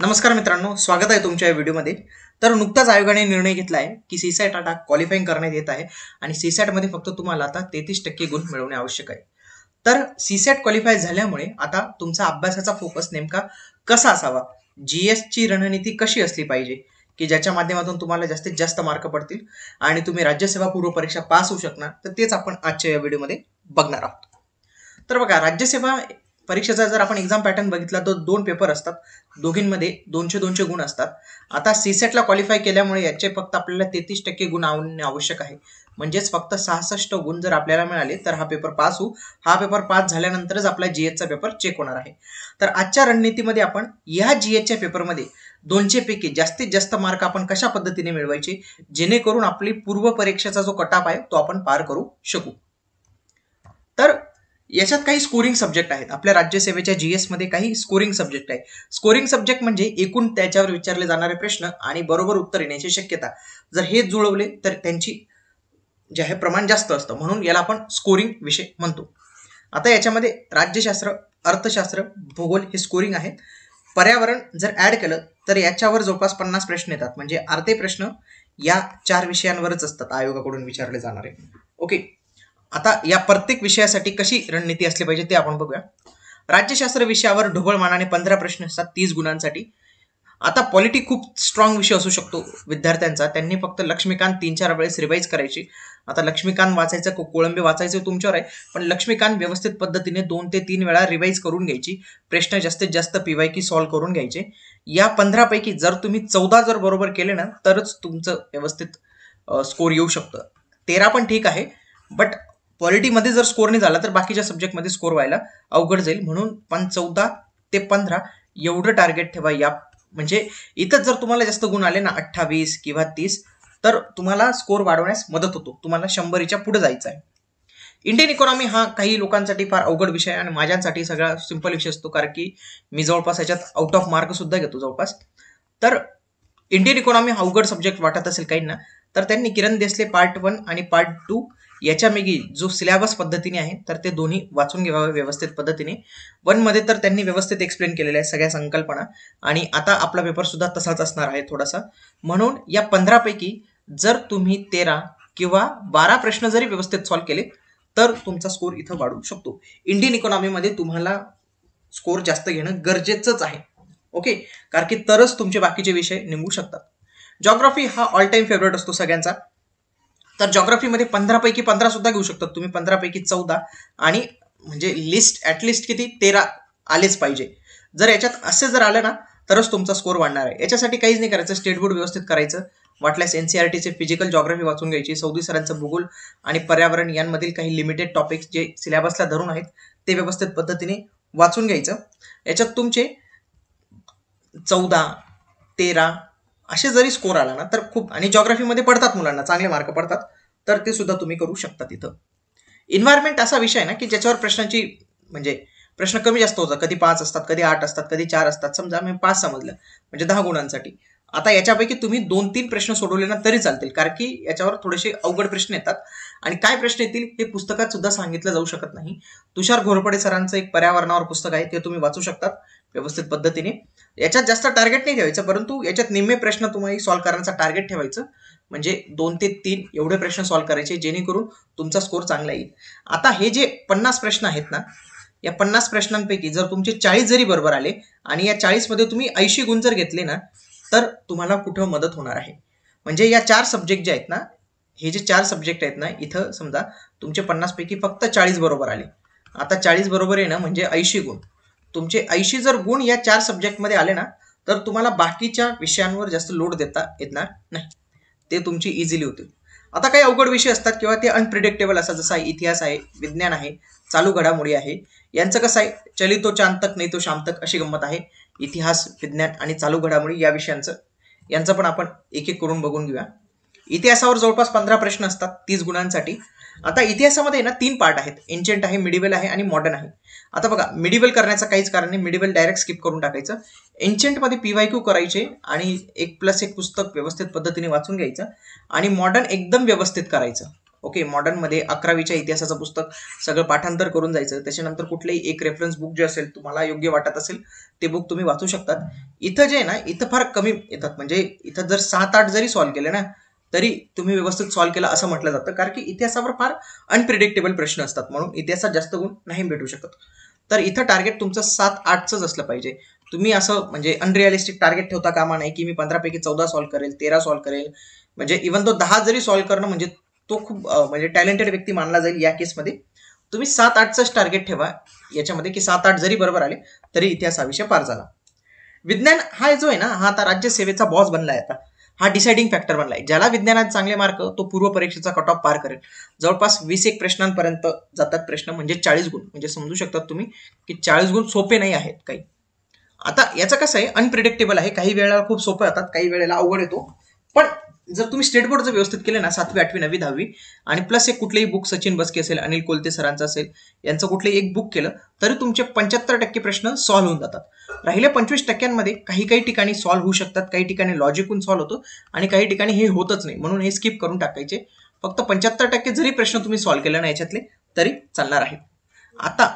नमस्कार मित्रांनो स्वागत आहे तुमच्या या व्हिडिओमध्ये तर नुकताच आयोगाने निर्णय घेतला आहे की सीसॅट आता क्वालिफाईंग करण्यात येत आहे आणि सीसॅटमध्ये फक्त तुम्हाला आता तेहतीस टक्के गुण मिळवणे आवश्यक आहे तर सीसॅट क्वालिफाय झाल्यामुळे आता तुमचा अभ्यासाचा फोकस नेमका कसा असावा जी ची रणनीती कशी असली पाहिजे की ज्याच्या माध्यमातून तुम्हाला जास्तीत जास्त मार्क पडतील आणि तुम्ही राज्यसेवा पूर्व परीक्षा पास होऊ शकणार तर तेच आपण आजच्या या व्हिडिओमध्ये बघणार आहोत तर बघा राज्यसेवा परीक्षेचा जर आपण एक्झाम पॅटर्न बघितला तर दोन पेपर असतात दोघींमध्ये दोनशे दोनशे गुण असतात आता सीसेटला क्वालिफाय केल्यामुळे याचे फक्त आपल्याला तेहतीस टक्के गुण आवडणे आवश्यक आहे म्हणजेच फक्त सहासष्ट गुण जर आपल्याला मिळाले तर हा पेपर पास होऊ हा पेपर पास झाल्यानंतरच आपला जी एचचा पेपर चेक होणार आहे तर आजच्या रणनीतीमध्ये आपण या जी एचच्या पेपरमध्ये पैकी जास्तीत जास्त मार्क आपण कशा पद्धतीने मिळवायचे जेणेकरून आपली पूर्व परीक्षेचा जो कटाप आहे तो आपण पार करू शकू तर याच्यात काही स्कोरिंग सब्जेक्ट आहेत आपल्या राज्यसेवेच्या जी एसमध्ये काही स्कोरिंग सब्जेक्ट आहे स्कोरिंग सब्जेक्ट म्हणजे एकूण त्याच्यावर विचारले जाणारे प्रश्न आणि बरोबर उत्तर येण्याची शक्यता जर हे जुळवले तर त्यांची जे आहे प्रमाण जास्त असतं म्हणून याला आपण स्कोरिंग विषय म्हणतो आता याच्यामध्ये राज्यशास्त्र अर्थशास्त्र भूगोल हे स्कोरिंग आहेत पर्यावरण जर ॲड केलं तर याच्यावर जवळपास पन्नास प्रश्न येतात म्हणजे अर्धे प्रश्न या चार विषयांवरच असतात आयोगाकडून विचारले जाणारे ओके आता या प्रत्येक विषयासाठी कशी रणनीती असली पाहिजे ते आपण बघूया राज्यशास्त्र विषयावर ढोबळ मानाने पंधरा प्रश्न असतात तीस गुणांसाठी आता पॉलिटी खूप स्ट्रॉंग विषय असू शकतो विद्यार्थ्यांचा त्यांनी फक्त लक्ष्मीकांत तीन चार वेळेस रिवाईज करायची आता लक्ष्मीकांत वाचायचं कोळंबी वाचायचं तुमच्यावर आहे पण लक्ष्मीकांत व्यवस्थित पद्धतीने दोन ते तीन वेळा रिवाईज करून घ्यायची प्रश्न जास्तीत जास्त पीवाय की सॉल्व्ह करून घ्यायचे या पंधरापैकी जर तुम्ही चौदा जर बरोबर केले ना तरच तुमचं व्यवस्थित स्कोर येऊ शकतं तेरा पण ठीक आहे बट पॉलिटीमध्ये जर स्कोर नाही झाला तर बाकीच्या सब्जेक्टमध्ये स्कोर व्हायला अवघड जाईल म्हणून पण चौदा ते पंधरा एवढं टार्गेट ठेवा या म्हणजे इथंच जर तुम्हाला जास्त गुण आले ना अठ्ठावीस किंवा तीस तर तुम्हाला स्कोर वाढवण्यास मदत होतो तुम्हाला शंभरीच्या पुढे जायचं आहे इंडियन इकॉनॉमी हा काही लोकांसाठी फार अवघड विषय आहे आणि माझ्यासाठी सगळा सिंपल विषय असतो कारण की मी जवळपास याच्यात आउट ऑफ मार्क सुद्धा घेतो जवळपास तर इंडियन इकॉनॉमी हा अवघड सब्जेक्ट वाटत असेल काहींना तर त्यांनी किरण देसले पार्ट वन आणि पार्ट टू याच्यापैकी जो सिलेबस पद्धतीने आहे तर ते दोन्ही वाचून घ्यावे व्यवस्थित पद्धतीने वन मध्ये तर त्यांनी व्यवस्थित एक्सप्लेन केलेल्या आहे सगळ्या संकल्पना आणि आता आपला पेपर सुद्धा तसाच असणार आहे थोडासा म्हणून या पंधरापैकी जर तुम्ही तेरा किंवा बारा प्रश्न जरी व्यवस्थित सॉल्व्ह केले तर तुमचा स्कोर इथं वाढू शकतो इंडियन इकॉनॉमीमध्ये तुम्हाला स्कोर जास्त घेणं गरजेचंच आहे ओके कारण की तरच तुमचे बाकीचे विषय निघू शकतात जॉग्राफी हा ऑल टाइम फेवरेट असतो सगळ्यांचा तर जॉग्राफीमध्ये पंधरापैकी पंधरा सुद्धा घेऊ शकतात तुम्ही पंधरापैकी चौदा आणि म्हणजे लिस्ट ॲटलिस्ट किती तेरा आलेच पाहिजे जर याच्यात असे जर आलं ना तरच तुमचा स्कोर वाढणार आहे याच्यासाठी काहीच नाही करायचं स्टेट बोर्ड व्यवस्थित करायचं वाटल्यास एन सी आर टीचे फिजिकल जॉग्राफी वाचून घ्यायची सौदी सरांचं भूगोल आणि पर्यावरण यांमधील काही लिमिटेड टॉपिक्स जे सिलेबसला धरून आहेत ते व्यवस्थित पद्धतीने वाचून घ्यायचं याच्यात तुमचे चौदा तेरा असे जरी स्कोर आला ना तर खूप आणि जॉग्राफीमध्ये पडतात मुलांना चांगले मार्क पडतात तर ते सुद्धा तुम्ही करू शकता तिथं इन्व्हायरमेंट असा विषय ना की ज्याच्यावर प्रश्नांची म्हणजे प्रश्न कमी जास्त होता कधी पाच असतात कधी आठ असतात कधी चार असतात समजा मी पाच समजलं म्हणजे दहा गुणांसाठी आता याच्यापैकी तुम्ही दोन तीन प्रश्न सोडवले ना तरी चालतील कारण की याच्यावर थोडेसे अवघड प्रश्न येतात आणि काय प्रश्न येतील हे पुस्तकात सुद्धा सांगितलं जाऊ शकत नाही तुषार घोरपडे सरांचं एक पर्यावरणावर पुस्तक आहे ते तुम्ही वाचू शकतात व्यवस्थित पद्धतीने याच्यात जास्त टार्गेट नाही ठेवायचं परंतु याच्यात निम्मे प्रश्न तुम्हाला सॉल्व्ह करण्याचा टार्गेट ठेवायचं म्हणजे दोन ते तीन एवढे प्रश्न सॉल्व्ह करायचे जेणेकरून तुमचा स्कोर चांगला येईल आता हे जे पन्नास प्रश्न आहेत ना या पन्नास प्रश्नांपैकी जर तुमचे चाळीस जरी बरोबर आले आणि या चाळीसमध्ये तुम्ही ऐंशी गुण जर घेतले ना तर तुम्हाला कुठं मदत होणार आहे म्हणजे या चार सब्जेक्ट जे आहेत ना हे जे चार सब्जेक्ट आहेत ना इथं समजा तुमचे पन्नासपैकी फक्त चाळीस बरोबर आले आता चाळीस बरोबर आहे ना म्हणजे ऐंशी गुण तुमचे ऐंशी जर गुण या चार सब्जेक्टमध्ये आले ना तर तुम्हाला बाकीच्या विषयांवर जास्त लोड देता येणार नाही ते तुमची इझिली होतील आता काही अवघड विषय असतात किंवा ते अनप्रिडिक्टेबल असतात जसा इतिहास आहे विज्ञान आहे चालू घडामोडी आहे यांचं कसं आहे चली तो चांतक नाही तो शांतक अशी गंमत आहे इतिहास विज्ञान आणि चालू घडामोडी या विषयांचं यांचं पण आपण एक एक करून बघून घेऊया इतिहासावर जवळपास पंधरा प्रश्न असतात तीस गुणांसाठी आता इतिहासामध्ये ना तीन पार्ट आहेत एन्शंट आहे मिडिवल आहे आणि मॉडर्न आहे आता बघा मिडिवल करण्याचं काहीच कारण नाही मिडिवल डायरेक्ट स्किप करून टाकायचं एन्शंटमध्ये पी वाय क्यू करायचे आणि एक प्लस एक पुस्तक व्यवस्थित पद्धतीने वाचून घ्यायचं आणि मॉडर्न एकदम व्यवस्थित करायचं ओके मॉडर्नमध्ये अकरावीच्या इतिहासाचं पुस्तक सगळं पाठांतर करून जायचं त्याच्यानंतर कुठलंही एक रेफरन्स बुक जे असेल तुम्हाला योग्य वाटत असेल ते बुक तुम्ही वाचू शकतात इथं जे आहे ना इथं फार कमी येतात म्हणजे इथं जर सात आठ जरी सॉल्व्ह केले ना तरी तुम्ही व्यवस्थित सॉल्व्ह केला असं म्हटलं जातं कारण की इतिहासावर फार अनप्रिडिक्टेबल प्रश्न असतात म्हणून इतिहासात जास्त गुण नाही भेटू शकत तर इथं टार्गेट तुमचं सात आठचंच असलं पाहिजे तुम्ही असं म्हणजे अनरिअलिस्टिक टार्गेट ठेवता कामा नाही की मी पंधरापैकी चौदा सॉल्व्ह करेल तेरा सॉल्व्ह करेल म्हणजे इव्हन तो दहा जरी सॉल्व्ह करणं म्हणजे तो खूप म्हणजे टॅलेंटेड व्यक्ती मानला जाईल या केसमध्ये तुम्ही सात आठचंच टार्गेट ठेवा याच्यामध्ये की सात आठ जरी बरोबर आले तरी इतिहास हा विषय पार झाला विज्ञान हा जो आहे ना हा आता राज्यसेवेचा बॉस बनला आहे आता हा डिसाइडिंग फॅक्टर बनलाय ज्याला विज्ञानात चांगले मार्क तो पूर्व परीक्षेचा कट ऑफ पार करेल जवळपास वीस एक प्रश्नांपर्यंत जातात प्रश्न म्हणजे चाळीस गुण म्हणजे समजू शकतात तुम्ही की चाळीस गुण सोपे नाही आहेत काही आता याचं कसं आहे अनप्रिडिक्टेबल आहे काही वेळेला खूप सोपं जातात काही वेळेला अवघड येतो पण जर तुम्ही स्टेट बोर्डचं व्यवस्थित केलं ना सातवी आठवी नवी दहावी आणि प्लस एक कुठलेही बुक सचिन बसके असेल अनिल कोलते सरांचं असेल यांचं कुठलंही एक बुक केलं तरी तुमचे पंच्याहत्तर टक्के प्रश्न सॉल्व्ह होऊन जातात राहिल्या पंचवीस टक्क्यांमध्ये काही काही ठिकाणी सॉल्व्ह होऊ शकतात काही ठिकाणी लॉजिकून सॉल्व्ह होतो आणि काही ठिकाणी हे होतच नाही म्हणून हे स्किप करून टाकायचे फक्त पंच्याहत्तर टक्के जरी प्रश्न तुम्ही सॉल्व्ह केला ना याच्यातले तरी चालणार आहे आता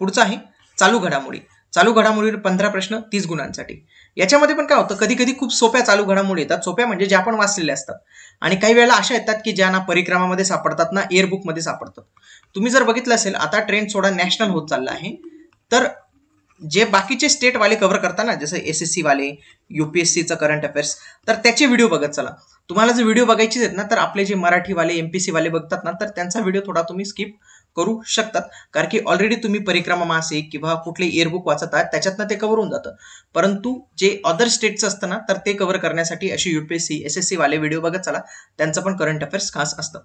पुढचं आहे चालू घडामोडी चालू घडामोडीवर पंधरा प्रश्न तीस गुणांसाठी याच्यामध्ये पण काय होतं कधी कधी खूप सोप्या चालू घडामोडी येतात सोप्या म्हणजे ज्या आपण वाचलेल्या असतात आणि काही वेळेला अशा येतात की ज्या ना परिक्रमामध्ये सापडतात ना एअरबुकमध्ये सापडतात तुम्ही जर बघितलं असेल आता ट्रेंड थोडा नॅशनल होत चालला आहे तर जे बाकीचे स्टेट वाले कव्हर ना जसं एस एस सीवाले युपीएससीचं करंट अफेअर्स तर त्याचे व्हिडिओ बघत चला तुम्हाला जर व्हिडिओ बघायचे आहेत ना तर आपले जे मराठीवाले एम पी वाले बघतात ना तर त्यांचा व्हिडिओ थोडा तुम्ही स्किप करू शकतात कारण की ऑलरेडी तुम्ही परिक्रमा मासिक किंवा कुठले इयरबुक वाचत आहात त्याच्यातनं ते कव्हर होऊन जातं परंतु जे अदर स्टेटचं असतं ना तर ते कव्हर करण्यासाठी असे युपीएससी एस एस सी वाले व्हिडिओ बघत चला त्यांचं पण करंट अफेअर्स खास असतं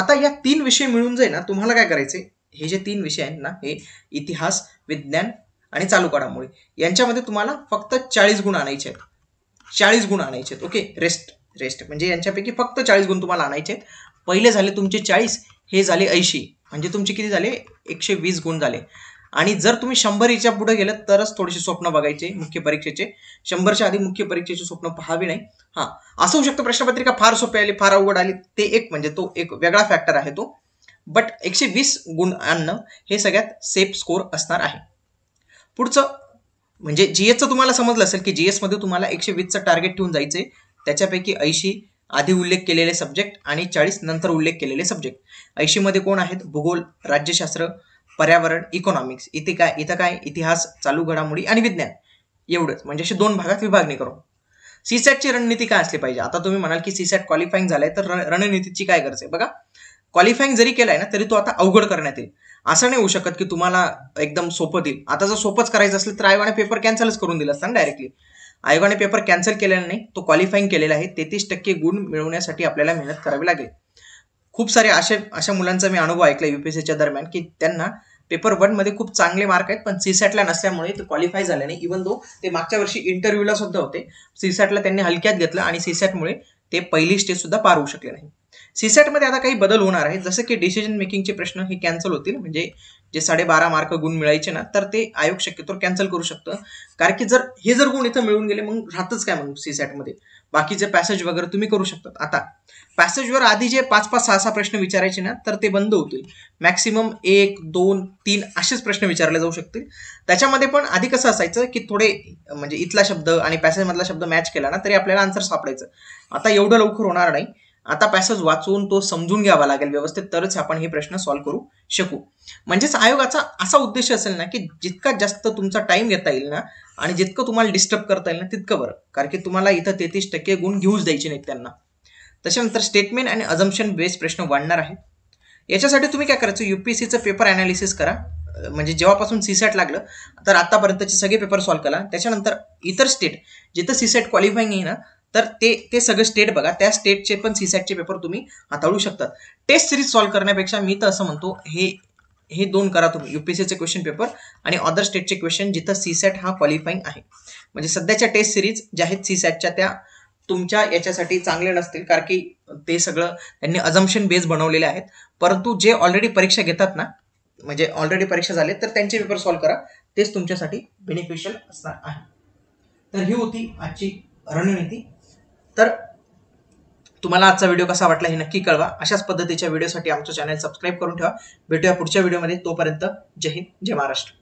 आता या तीन विषय मिळून जाईल ना तुम्हाला काय करायचे हे जे तीन विषय आहेत ना हे इतिहास विज्ञान आणि चालू घडामोडी यांच्यामध्ये तुम्हाला फक्त चाळीस गुण आणायचे आहेत चाळीस गुण आणायचे आहेत ओके रेस्ट रेस्ट म्हणजे यांच्यापैकी फक्त चाळीस गुण तुम्हाला आणायचे आहेत पहिले झाले तुमचे चाळीस हे झाले ऐंशी म्हणजे तुमचे किती झाले एकशे वीस गुण झाले आणि जर तुम्ही शंभरीच्या पुढे गेलं तरच थोडेसे स्वप्न बघायचे मुख्य परीक्षेचे शंभरच्या आधी मुख्य परीक्षेचे स्वप्न पहावी नाही हां असं होऊ शकतं प्रश्नपत्रिका फार सोपे आली फार अवघड आली ते एक म्हणजे तो एक वेगळा फॅक्टर आहे तो बट एकशे वीस गुण आणणं हे सगळ्यात सेफ स्कोर असणार आहे पुढचं म्हणजे जी एसचं तुम्हाला समजलं असेल की जी एसमध्ये तुम्हाला एकशे वीसचं टार्गेट ठेवून जायचं आहे त्याच्यापैकी ऐंशी आधी उल्लेख केलेले सब्जेक्ट आणि चाळीस नंतर उल्लेख केलेले सब्जेक्ट ऐंशीमध्ये कोण आहेत भूगोल राज्यशास्त्र पर्यावरण इकॉनॉमिक्स इथे काय इथं काय इतिहास चालू घडामोडी आणि विज्ञान एवढंच म्हणजे असे दोन भागात विभागणी करू सॅटची रणनीती काय असली पाहिजे आता तुम्ही म्हणाल की सॅट क्वालिफाईंग झालंय तर रणनीतीची काय गरज आहे बघा क्वालिफाईंग जरी केलाय ना तरी तो आता अवघड करण्यात येईल असं नाही होऊ शकत की तुम्हाला एकदम सोपं देईल आता जर सोपंच करायचं असेल तर आयोगाने पेपर कॅन्सलच करून दिला असता डायरेक्टली आयोगाने पेपर कॅन्सल केलेला नाही तो क्वालिफाईंग केलेला आहे तेहतीस टक्के गुण मिळवण्यासाठी आपल्याला मेहनत करावी लागेल खूप सारे असे अशा मुलांचा मी अनुभव ऐकला यू पी सीच्या दरम्यान की त्यांना पेपर वनमध्ये खूप चांगले मार्क आहेत पण सीसॅटला नसल्यामुळे ते क्वालिफाय झाले नाही इवन दो ते मागच्या वर्षी इंटरव्ह्यूला सुद्धा होते सीसॅटला त्यांनी हलक्यात घेतलं आणि सीसॅटमुळे ते पहिली स्टेज सुद्धा पार होऊ शकले नाही सीसॅटमध्ये आता काही बदल होणार आहे जसं की डिसिजन मेकिंगचे प्रश्न हे कॅन्सल होतील म्हणजे जे साडेबारा मार्क गुण मिळायचे ना तर ते आयोग शक्यतो कॅन्सल करू शकतं कारण की जर हे जर गुण इथं मिळून गेले मग राहतच काय मग सीसॅटमध्ये बाकीचे पॅसेज वगैरे तुम्ही करू शकतात आता पॅसेजवर आधी जे पाच पाच सहा सहा प्रश्न विचारायचे ना तर ते बंद होतील मॅक्सिमम एक दोन तीन असेच प्रश्न विचारले जाऊ शकतील त्याच्यामध्ये पण आधी कसं असायचं की थोडे म्हणजे इथला शब्द आणि पॅसेजमधला शब्द मॅच केला ना तरी आपल्याला आन्सर सापडायचं आता एवढं लवकर होणार नाही आता पॅसेज वाचून तो समजून घ्यावा लागेल व्यवस्थित तरच आपण हे प्रश्न सॉल्व्ह करू शकू म्हणजेच आयोगाचा असा उद्देश असेल ना की जितका जास्त तुमचा टाइम घेता येईल ना आणि जितकं तुम्हाला डिस्टर्ब करता येईल ना तितकं बरं कारण की तुम्हाला इथं तेहतीस टक्के गुण घेऊच द्यायचे नाहीत त्यांना त्याच्यानंतर स्टेटमेंट आणि अजम्पशन बेस्ड प्रश्न वाढणार आहे याच्यासाठी तुम्ही काय करायचं युपीएससीचं पेपर अनालिसिस करा म्हणजे जेव्हापासून सीसेट लागलं तर आतापर्यंतचे सगळे पेपर सॉल्व्ह करा त्याच्यानंतर इतर स्टेट जिथं सीसेट क्वालिफाईंग आहे ना तर ते ते सगळे स्टेट बघा त्या स्टेटचे पण सॅटचे पेपर तुम्ही हाताळू शकतात टेस्ट सिरीज सॉल्व्ह करण्यापेक्षा मी तर असं म्हणतो हे हे दोन करा तुम्ही युपीएससीचे क्वेश्चन पेपर आणि अदर स्टेटचे क्वेश्चन जिथं सॅट हा क्वालिफाईंग आहे म्हणजे सध्याच्या टेस्ट सिरीज ज्या आहेत सॅटच्या त्या तुमच्या याच्यासाठी चांगले नसतील कारण की ते सगळं त्यांनी अजम्पशन बेस बनवलेले आहेत परंतु जे ऑलरेडी परीक्षा घेतात ना म्हणजे ऑलरेडी परीक्षा झाले तर त्यांचे पेपर सॉल्व्ह करा तेच तुमच्यासाठी बेनिफिशियल असणार आहे तर ही होती आजची रणनीती तर तुम्हाला आजचा व्हिडिओ कसा वाटला हे नक्की कळवा अशाच पद्धतीच्या व्हिडिओसाठी आमचं चॅनल सबस्क्राईब करून ठेवा भेटूया पुढच्या व्हिडिओमध्ये तोपर्यंत जय हिंद जय महाराष्ट्र